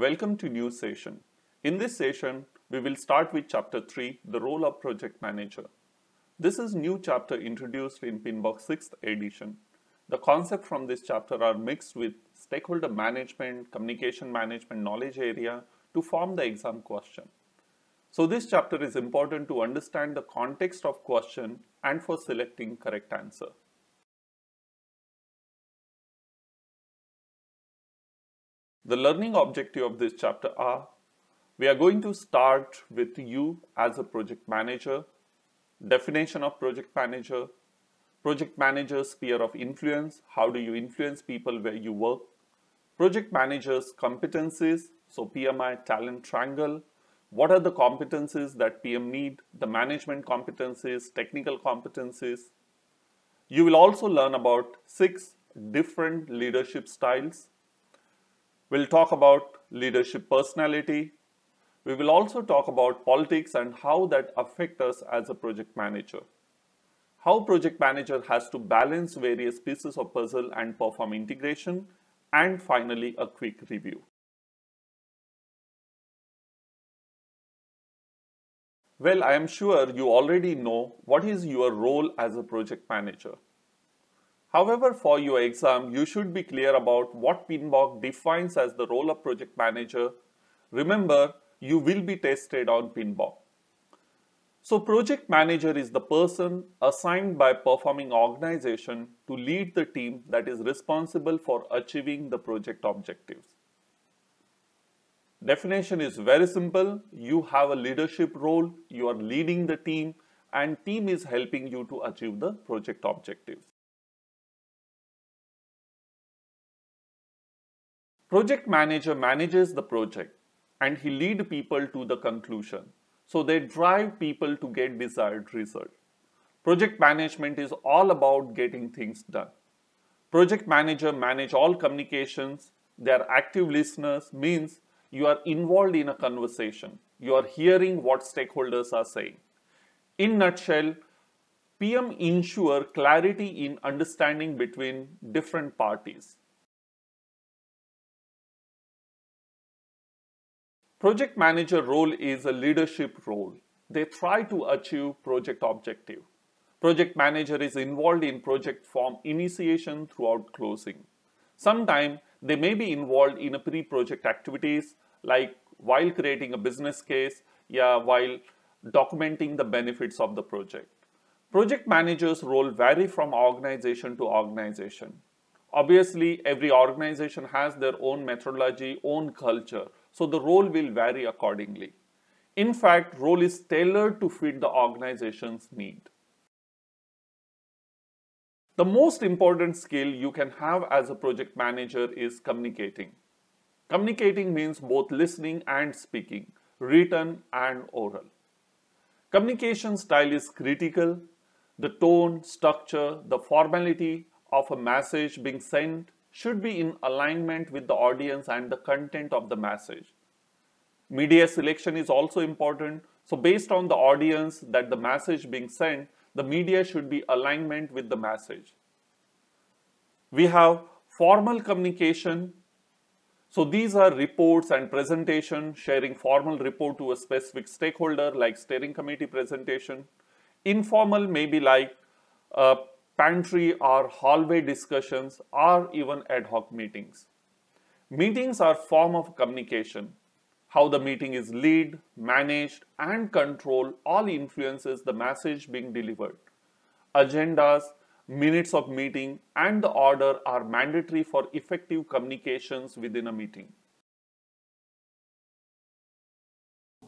Welcome to new session. In this session, we will start with chapter 3, the role of project manager. This is new chapter introduced in Pinbox 6th edition. The concepts from this chapter are mixed with stakeholder management, communication management knowledge area to form the exam question. So this chapter is important to understand the context of question and for selecting correct answer. The learning objective of this chapter are we are going to start with you as a project manager, definition of project manager, project manager's sphere of influence, how do you influence people where you work, project manager's competencies, so PMI talent triangle, what are the competencies that PM need, the management competencies, technical competencies. You will also learn about six different leadership styles We'll talk about leadership personality. We will also talk about politics and how that affect us as a project manager. How project manager has to balance various pieces of puzzle and perform integration. And finally, a quick review. Well, I am sure you already know what is your role as a project manager. However, for your exam, you should be clear about what PINBOK defines as the role of project manager. Remember, you will be tested on PINBOK. So project manager is the person assigned by performing organization to lead the team that is responsible for achieving the project objectives. Definition is very simple. You have a leadership role, you are leading the team and team is helping you to achieve the project objectives. Project manager manages the project and he lead people to the conclusion. So they drive people to get desired result. Project management is all about getting things done. Project manager manage all communications. They are active listeners means you are involved in a conversation. You are hearing what stakeholders are saying. In nutshell, PM ensure clarity in understanding between different parties. Project manager role is a leadership role. They try to achieve project objective. Project manager is involved in project from initiation throughout closing. Sometimes they may be involved in a pre-project activities like while creating a business case, yeah, while documenting the benefits of the project. Project manager's role vary from organization to organization. Obviously, every organization has their own methodology, own culture. So the role will vary accordingly. In fact, role is tailored to fit the organization's need. The most important skill you can have as a project manager is communicating. Communicating means both listening and speaking, written and oral. Communication style is critical. The tone, structure, the formality of a message being sent should be in alignment with the audience and the content of the message. Media selection is also important. So based on the audience that the message being sent, the media should be alignment with the message. We have formal communication. So these are reports and presentation, sharing formal report to a specific stakeholder like steering committee presentation. Informal may be like uh, pantry or hallway discussions or even ad hoc meetings. Meetings are form of communication. How the meeting is lead, managed and controlled all influences the message being delivered. Agendas, minutes of meeting and the order are mandatory for effective communications within a meeting.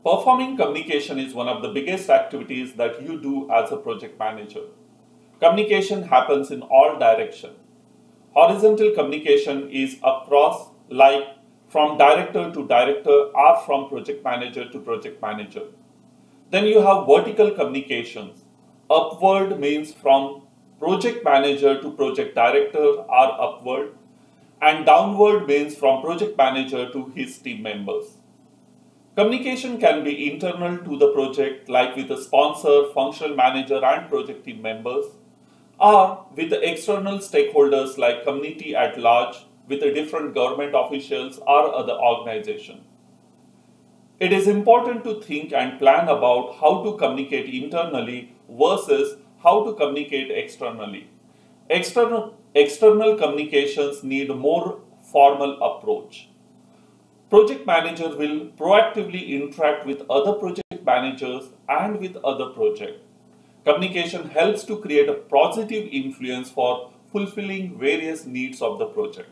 Performing communication is one of the biggest activities that you do as a project manager. Communication happens in all direction. Horizontal communication is across, like from director to director or from project manager to project manager. Then you have vertical communications. Upward means from project manager to project director or upward and downward means from project manager to his team members. Communication can be internal to the project like with a sponsor, functional manager and project team members are with external stakeholders like community at large, with the different government officials or other organization. It is important to think and plan about how to communicate internally versus how to communicate externally. External, external communications need more formal approach. Project manager will proactively interact with other project managers and with other projects. Communication helps to create a positive influence for fulfilling various needs of the project.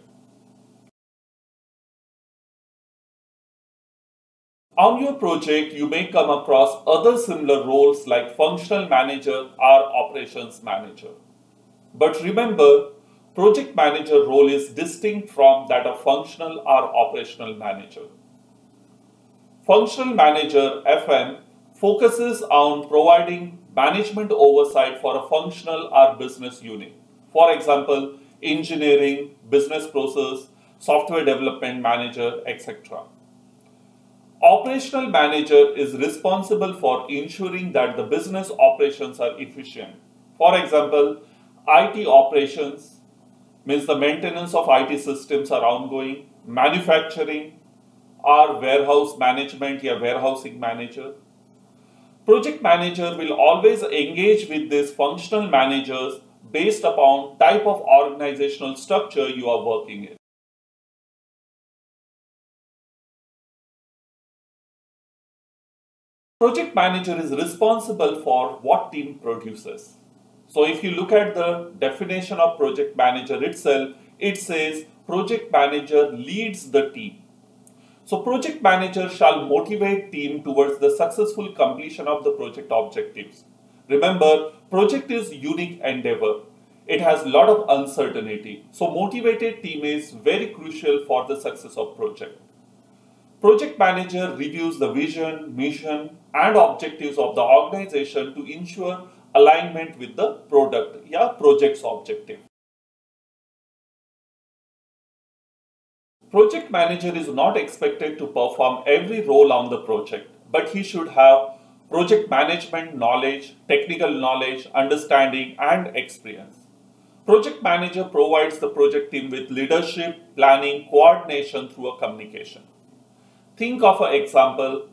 On your project, you may come across other similar roles like functional manager or operations manager. But remember, project manager role is distinct from that of functional or operational manager. Functional manager, FM, focuses on providing management oversight for a functional or business unit. For example, engineering, business process, software development manager, etc. Operational manager is responsible for ensuring that the business operations are efficient. For example, IT operations means the maintenance of IT systems are ongoing, manufacturing or warehouse management a warehousing manager, Project manager will always engage with these functional managers based upon type of organizational structure you are working in. Project manager is responsible for what team produces. So if you look at the definition of project manager itself, it says project manager leads the team. So project manager shall motivate team towards the successful completion of the project objectives. Remember, project is unique endeavor. It has lot of uncertainty. So motivated team is very crucial for the success of project. Project manager reviews the vision, mission and objectives of the organization to ensure alignment with the product या project's objective. Project manager is not expected to perform every role on the project, but he should have project management knowledge, technical knowledge, understanding, and experience. Project manager provides the project team with leadership, planning, coordination through a communication. Think of an example.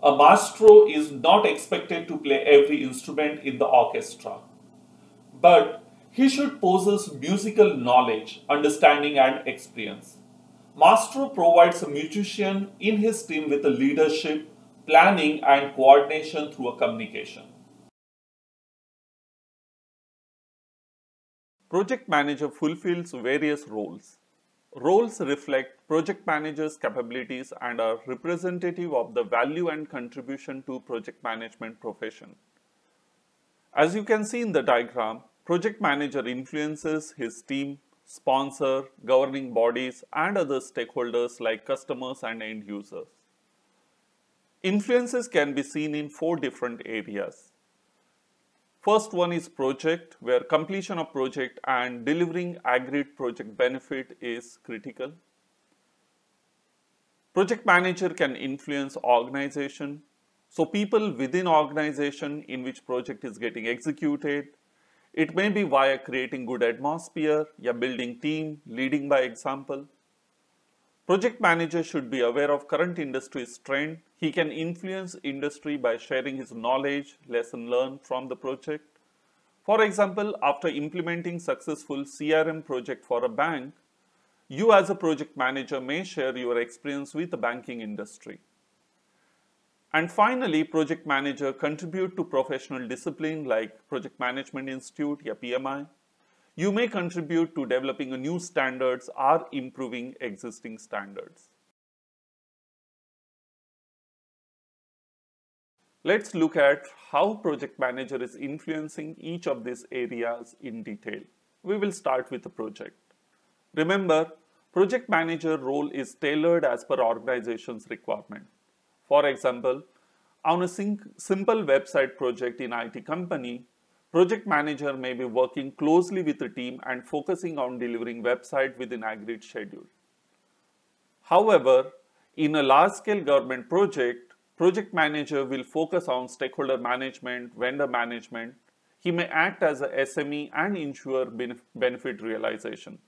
A maestro is not expected to play every instrument in the orchestra, but he should possess musical knowledge, understanding, and experience. Master provides a musician in his team with the leadership, planning and coordination through a communication. Project manager fulfills various roles. Roles reflect project manager's capabilities and are representative of the value and contribution to project management profession. As you can see in the diagram, project manager influences his team sponsor, governing bodies and other stakeholders like customers and end users. Influences can be seen in four different areas. First one is project, where completion of project and delivering agreed project benefit is critical. Project manager can influence organization. So people within organization in which project is getting executed, it may be via creating good atmosphere, yeah, building team, leading by example. Project manager should be aware of current industry's trend. He can influence industry by sharing his knowledge, lesson learned from the project. For example, after implementing successful CRM project for a bank, you as a project manager may share your experience with the banking industry. And finally, project manager contribute to professional discipline like Project Management Institute, or PMI. You may contribute to developing new standards or improving existing standards. Let's look at how project manager is influencing each of these areas in detail. We will start with the project. Remember, project manager role is tailored as per organization's requirement. For example, on a simple website project in IT company, project manager may be working closely with the team and focusing on delivering website within agreed schedule. However, in a large-scale government project, project manager will focus on stakeholder management, vendor management. He may act as a SME and ensure benefit realization.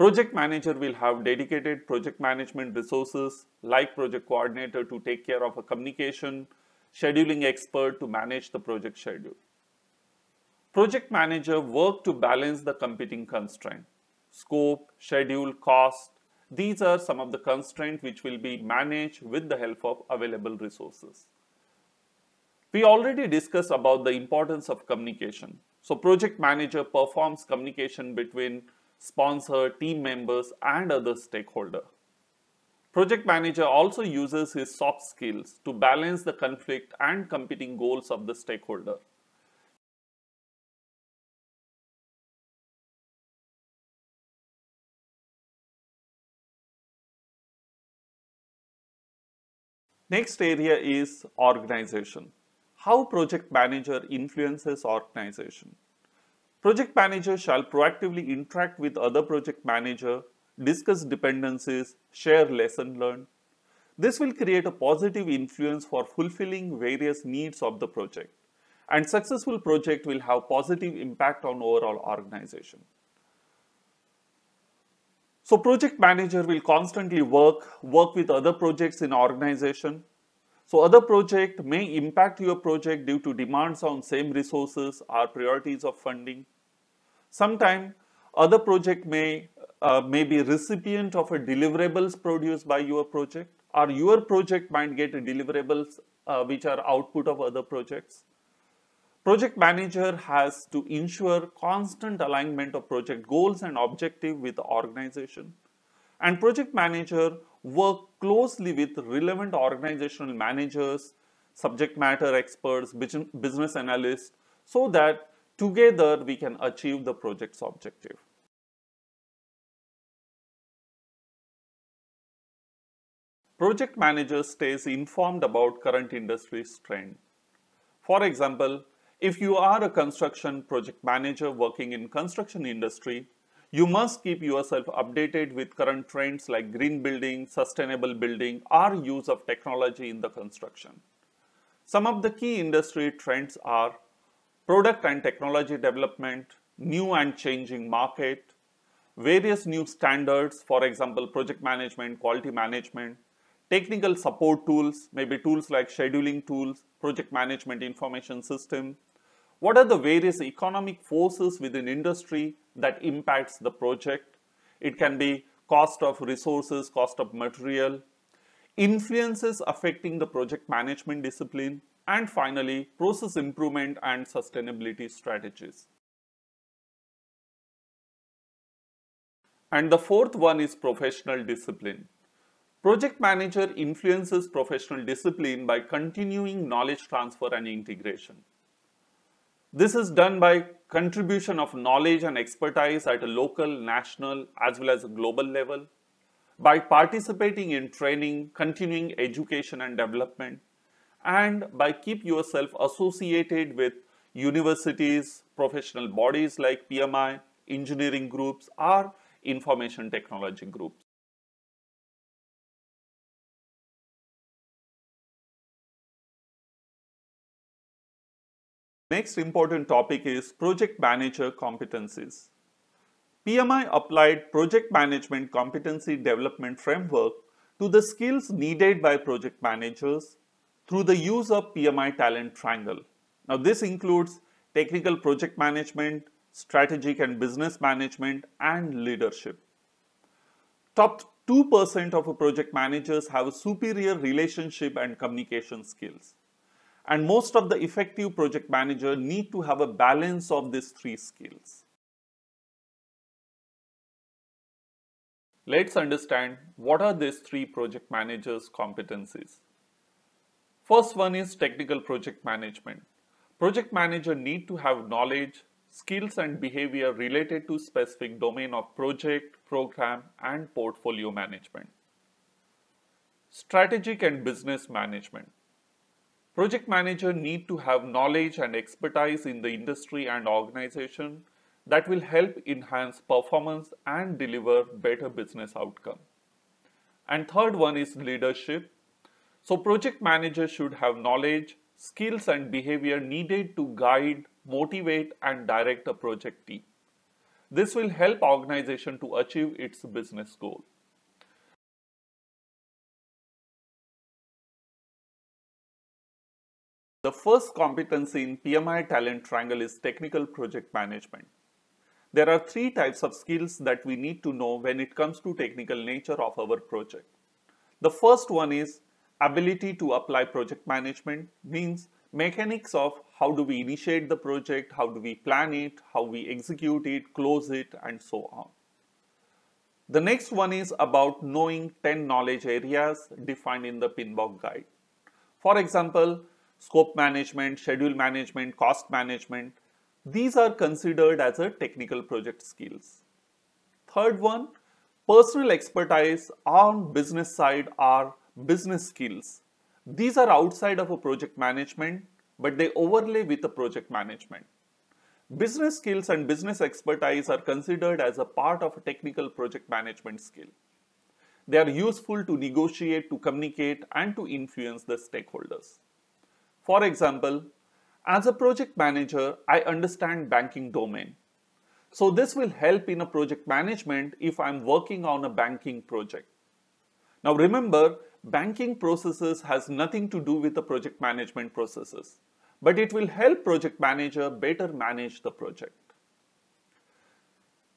Project manager will have dedicated project management resources like project coordinator to take care of a communication, scheduling expert to manage the project schedule. Project manager work to balance the competing constraint, scope, schedule, cost. These are some of the constraints which will be managed with the help of available resources. We already discussed about the importance of communication. So project manager performs communication between sponsor, team members, and other stakeholder. Project manager also uses his soft skills to balance the conflict and competing goals of the stakeholder. Next area is organization. How project manager influences organization. Project manager shall proactively interact with other project manager, discuss dependencies, share lesson learned. This will create a positive influence for fulfilling various needs of the project and successful project will have positive impact on overall organization. So project manager will constantly work, work with other projects in organization so other project may impact your project due to demands on same resources or priorities of funding. Sometime other project may, uh, may be recipient of a deliverables produced by your project or your project might get deliverables uh, which are output of other projects. Project manager has to ensure constant alignment of project goals and objective with the organization. And project manager work closely with relevant organizational managers, subject matter experts, business analysts, so that together we can achieve the project's objective. Project manager stays informed about current industry trend. For example, if you are a construction project manager working in construction industry, you must keep yourself updated with current trends like green building, sustainable building, or use of technology in the construction. Some of the key industry trends are product and technology development, new and changing market, various new standards, for example, project management, quality management, technical support tools, maybe tools like scheduling tools, project management information system, what are the various economic forces within industry that impacts the project? It can be cost of resources, cost of material, influences affecting the project management discipline, and finally, process improvement and sustainability strategies. And the fourth one is professional discipline. Project manager influences professional discipline by continuing knowledge transfer and integration. This is done by contribution of knowledge and expertise at a local, national, as well as global level, by participating in training, continuing education and development, and by keep yourself associated with universities, professional bodies like PMI, engineering groups, or information technology groups. Next important topic is project manager competencies. PMI applied project management competency development framework to the skills needed by project managers through the use of PMI talent triangle. Now this includes technical project management, strategic and business management and leadership. Top 2% of project managers have superior relationship and communication skills. And most of the effective project manager need to have a balance of these three skills. Let's understand what are these three project managers competencies. First one is technical project management. Project manager need to have knowledge, skills and behavior related to specific domain of project, program and portfolio management. Strategic and business management. Project manager need to have knowledge and expertise in the industry and organization that will help enhance performance and deliver better business outcome. And third one is leadership. So project manager should have knowledge, skills and behavior needed to guide, motivate and direct a project team. This will help organization to achieve its business goal. The first competency in PMI Talent Triangle is technical project management. There are three types of skills that we need to know when it comes to technical nature of our project. The first one is ability to apply project management means mechanics of how do we initiate the project, how do we plan it, how we execute it, close it and so on. The next one is about knowing 10 knowledge areas defined in the Pinbox guide. For example, scope management, schedule management, cost management. These are considered as a technical project skills. Third one, personal expertise on business side are business skills. These are outside of a project management, but they overlay with the project management. Business skills and business expertise are considered as a part of a technical project management skill. They are useful to negotiate, to communicate, and to influence the stakeholders. For example, as a project manager, I understand banking domain. So this will help in a project management if I'm working on a banking project. Now remember, banking processes has nothing to do with the project management processes, but it will help project manager better manage the project.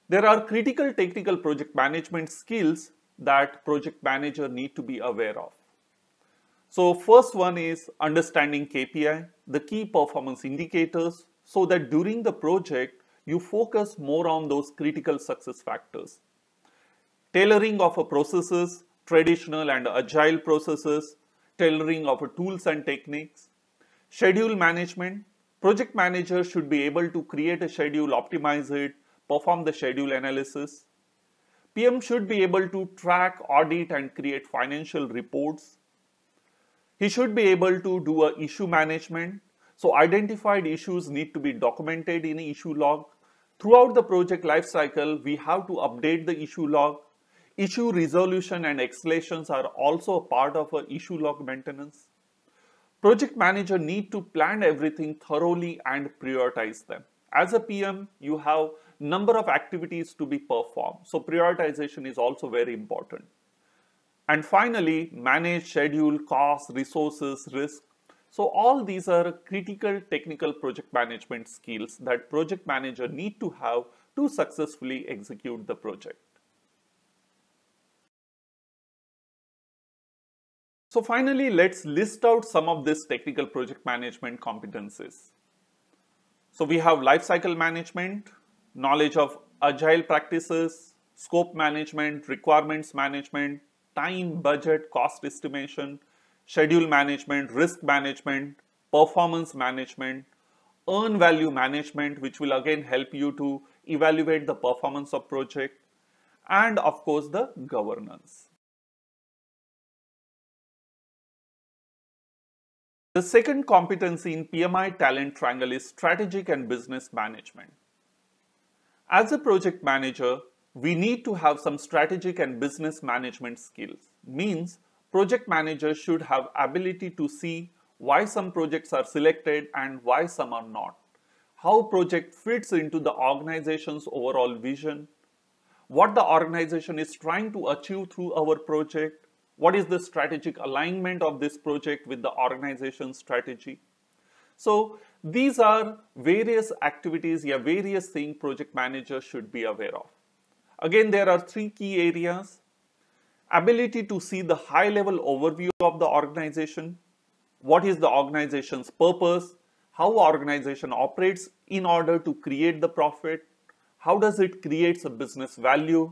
There are critical technical project management skills that project manager need to be aware of. So first one is understanding KPI, the key performance indicators, so that during the project, you focus more on those critical success factors. Tailoring of processes, traditional and agile processes, tailoring of tools and techniques, schedule management, project manager should be able to create a schedule, optimize it, perform the schedule analysis. PM should be able to track, audit and create financial reports. He should be able to do a issue management. So identified issues need to be documented in issue log. Throughout the project lifecycle, we have to update the issue log. Issue resolution and escalations are also a part of a issue log maintenance. Project manager need to plan everything thoroughly and prioritize them. As a PM, you have number of activities to be performed. So prioritization is also very important. And finally, manage, schedule, cost, resources, risk. So all these are critical technical project management skills that project manager need to have to successfully execute the project. So finally, let's list out some of these technical project management competencies. So we have lifecycle management, knowledge of agile practices, scope management, requirements management, time, budget, cost estimation, schedule management, risk management, performance management, earn value management, which will again help you to evaluate the performance of project, and of course the governance. The second competency in PMI Talent Triangle is strategic and business management. As a project manager, we need to have some strategic and business management skills. Means project managers should have ability to see why some projects are selected and why some are not. How project fits into the organization's overall vision. What the organization is trying to achieve through our project. What is the strategic alignment of this project with the organization's strategy. So these are various activities, yeah, various things project managers should be aware of. Again, there are three key areas. Ability to see the high level overview of the organization. What is the organization's purpose? How organization operates in order to create the profit? How does it creates a business value?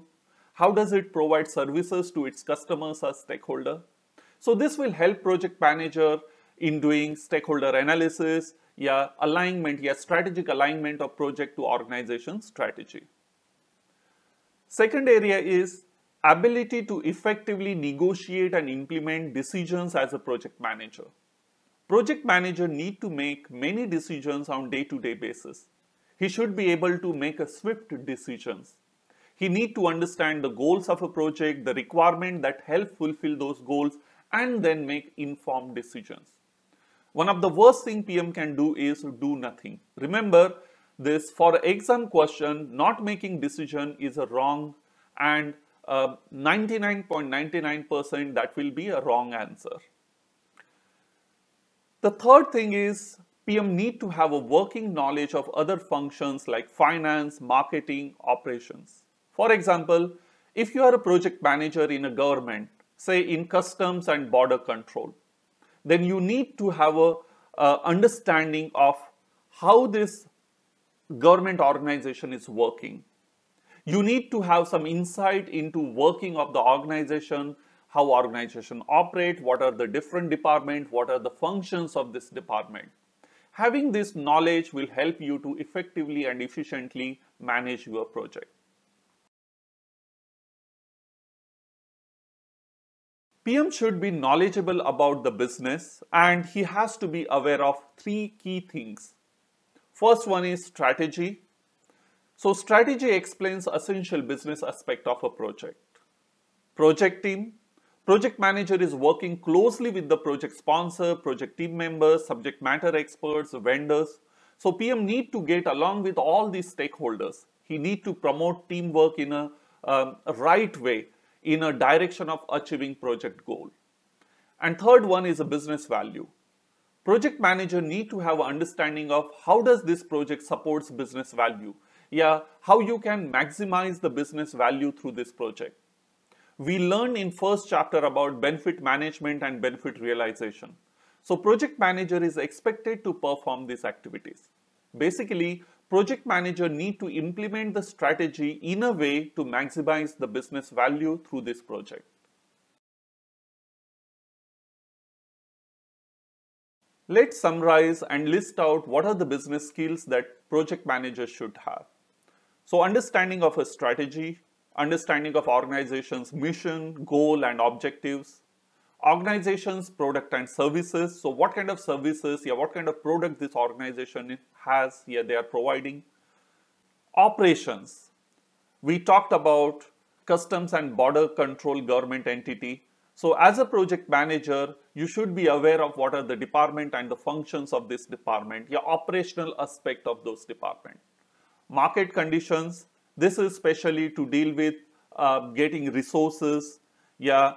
How does it provide services to its customers or stakeholder? So this will help project manager in doing stakeholder analysis, yeah, alignment, yeah, strategic alignment of project to organization strategy. Second area is ability to effectively negotiate and implement decisions as a project manager. Project manager need to make many decisions on day-to-day -day basis. He should be able to make a swift decisions. He need to understand the goals of a project, the requirement that help fulfill those goals and then make informed decisions. One of the worst thing PM can do is do nothing. Remember, this for exam question, not making decision is a wrong and 99.99% uh, that will be a wrong answer. The third thing is PM need to have a working knowledge of other functions like finance, marketing, operations. For example, if you are a project manager in a government, say in customs and border control, then you need to have a uh, understanding of how this government organization is working. You need to have some insight into working of the organization, how organization operate, what are the different department, what are the functions of this department. Having this knowledge will help you to effectively and efficiently manage your project. PM should be knowledgeable about the business and he has to be aware of three key things. First one is strategy. So strategy explains essential business aspect of a project. Project team. Project manager is working closely with the project sponsor, project team members, subject matter experts, vendors. So PM need to get along with all these stakeholders. He need to promote teamwork in a um, right way in a direction of achieving project goal. And third one is a business value project manager need to have understanding of how does this project supports business value yeah how you can maximize the business value through this project we learned in first chapter about benefit management and benefit realization so project manager is expected to perform these activities basically project manager need to implement the strategy in a way to maximize the business value through this project Let's summarize and list out what are the business skills that project managers should have. So understanding of a strategy, understanding of organization's mission, goal and objectives, organization's product and services. So what kind of services, yeah, what kind of product this organization has, yeah, they are providing. Operations. We talked about customs and border control government entity. So as a project manager, you should be aware of what are the department and the functions of this department, your operational aspect of those department. Market conditions, this is especially to deal with uh, getting resources, yeah,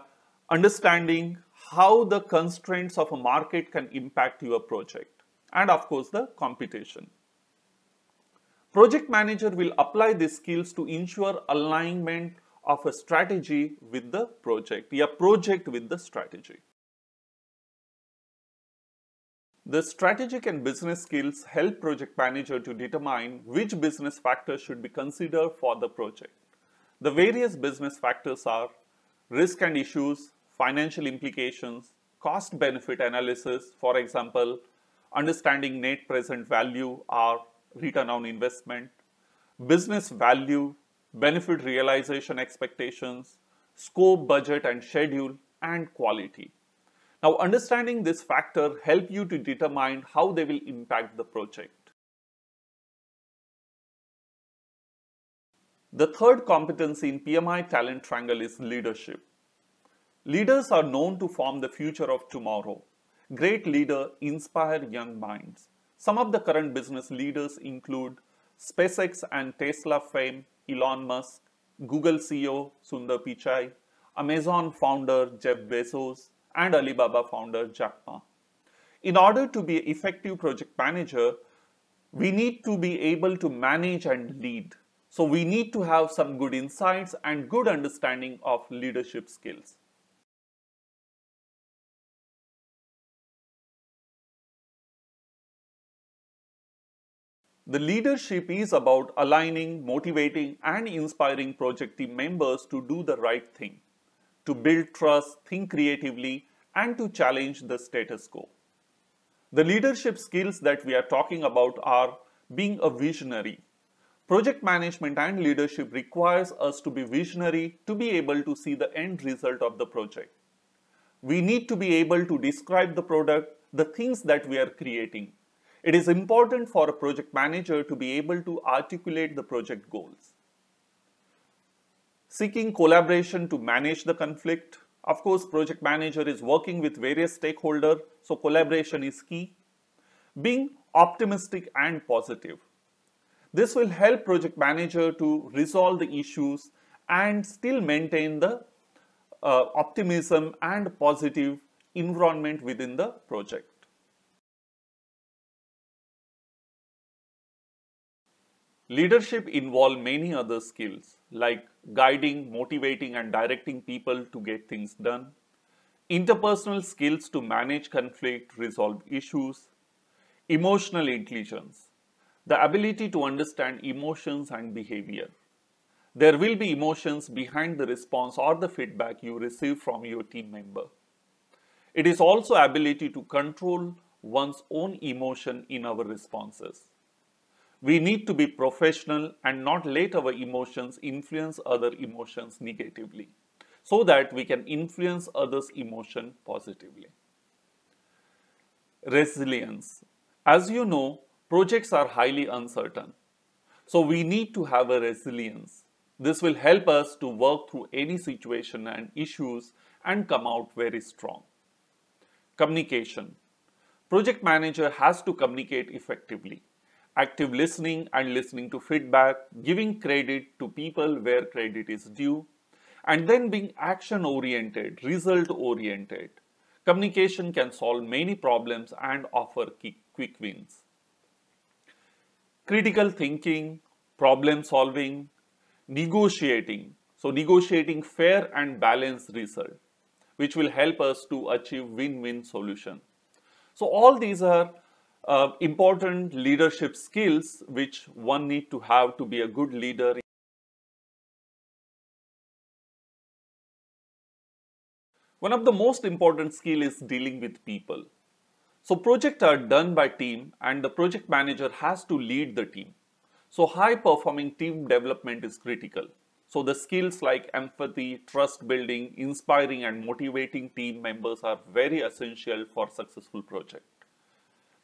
understanding how the constraints of a market can impact your project and of course the computation. Project manager will apply these skills to ensure alignment of a strategy with the project, a project with the strategy. The strategic and business skills help project manager to determine which business factors should be considered for the project. The various business factors are risk and issues, financial implications, cost benefit analysis, for example, understanding net present value or return on investment, business value, benefit realization expectations, scope, budget and schedule, and quality. Now understanding this factor help you to determine how they will impact the project. The third competency in PMI Talent Triangle is leadership. Leaders are known to form the future of tomorrow. Great leaders inspire young minds. Some of the current business leaders include SpaceX and Tesla fame Elon Musk, Google CEO Sundar Pichai, Amazon founder Jeff Bezos, and Alibaba founder Jack Ma. In order to be an effective project manager, we need to be able to manage and lead. So we need to have some good insights and good understanding of leadership skills. The leadership is about aligning, motivating, and inspiring project team members to do the right thing, to build trust, think creatively, and to challenge the status quo. The leadership skills that we are talking about are being a visionary. Project management and leadership requires us to be visionary to be able to see the end result of the project. We need to be able to describe the product, the things that we are creating, it is important for a project manager to be able to articulate the project goals. Seeking collaboration to manage the conflict. Of course, project manager is working with various stakeholders, so collaboration is key. Being optimistic and positive. This will help project manager to resolve the issues and still maintain the uh, optimism and positive environment within the project. Leadership involves many other skills like guiding, motivating and directing people to get things done, interpersonal skills to manage conflict, resolve issues, emotional intelligence, the ability to understand emotions and behavior. There will be emotions behind the response or the feedback you receive from your team member. It is also ability to control one's own emotion in our responses. We need to be professional and not let our emotions influence other emotions negatively so that we can influence others' emotion positively. Resilience. As you know, projects are highly uncertain. So we need to have a resilience. This will help us to work through any situation and issues and come out very strong. Communication. Project manager has to communicate effectively active listening and listening to feedback, giving credit to people where credit is due, and then being action oriented, result oriented. Communication can solve many problems and offer quick wins. Critical thinking, problem solving, negotiating. So negotiating fair and balanced result, which will help us to achieve win-win solution. So all these are uh, important leadership skills which one need to have to be a good leader One of the most important skill is dealing with people. So projects are done by team and the project manager has to lead the team. So high performing team development is critical. So the skills like empathy, trust building, inspiring and motivating team members are very essential for successful project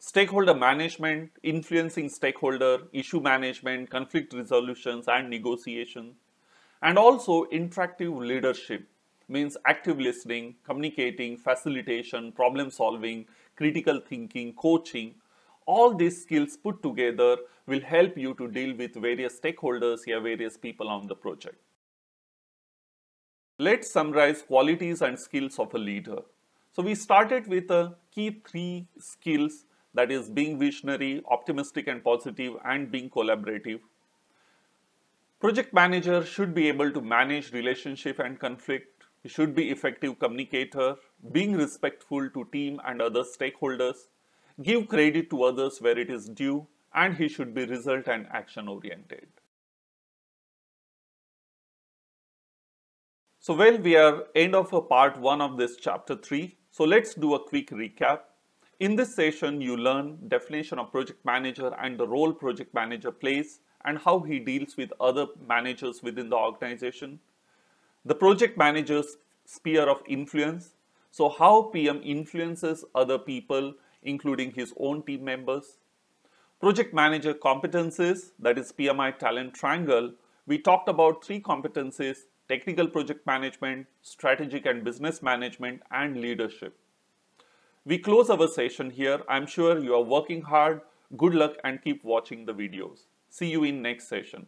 stakeholder management, influencing stakeholder, issue management, conflict resolutions and negotiation, and also interactive leadership means active listening, communicating, facilitation, problem solving, critical thinking, coaching. All these skills put together will help you to deal with various stakeholders here, various people on the project. Let's summarize qualities and skills of a leader. So we started with the key three skills that is being visionary, optimistic and positive and being collaborative. Project manager should be able to manage relationship and conflict, he should be effective communicator, being respectful to team and other stakeholders, give credit to others where it is due and he should be result and action oriented. So well, we are end of a part 1 of this chapter 3. So let's do a quick recap. In this session, you learn definition of project manager and the role project manager plays and how he deals with other managers within the organization. The project manager's sphere of influence. So how PM influences other people, including his own team members. Project manager competencies, that is PMI talent triangle. We talked about three competencies, technical project management, strategic and business management, and leadership. We close our session here. I'm sure you are working hard. Good luck and keep watching the videos. See you in next session.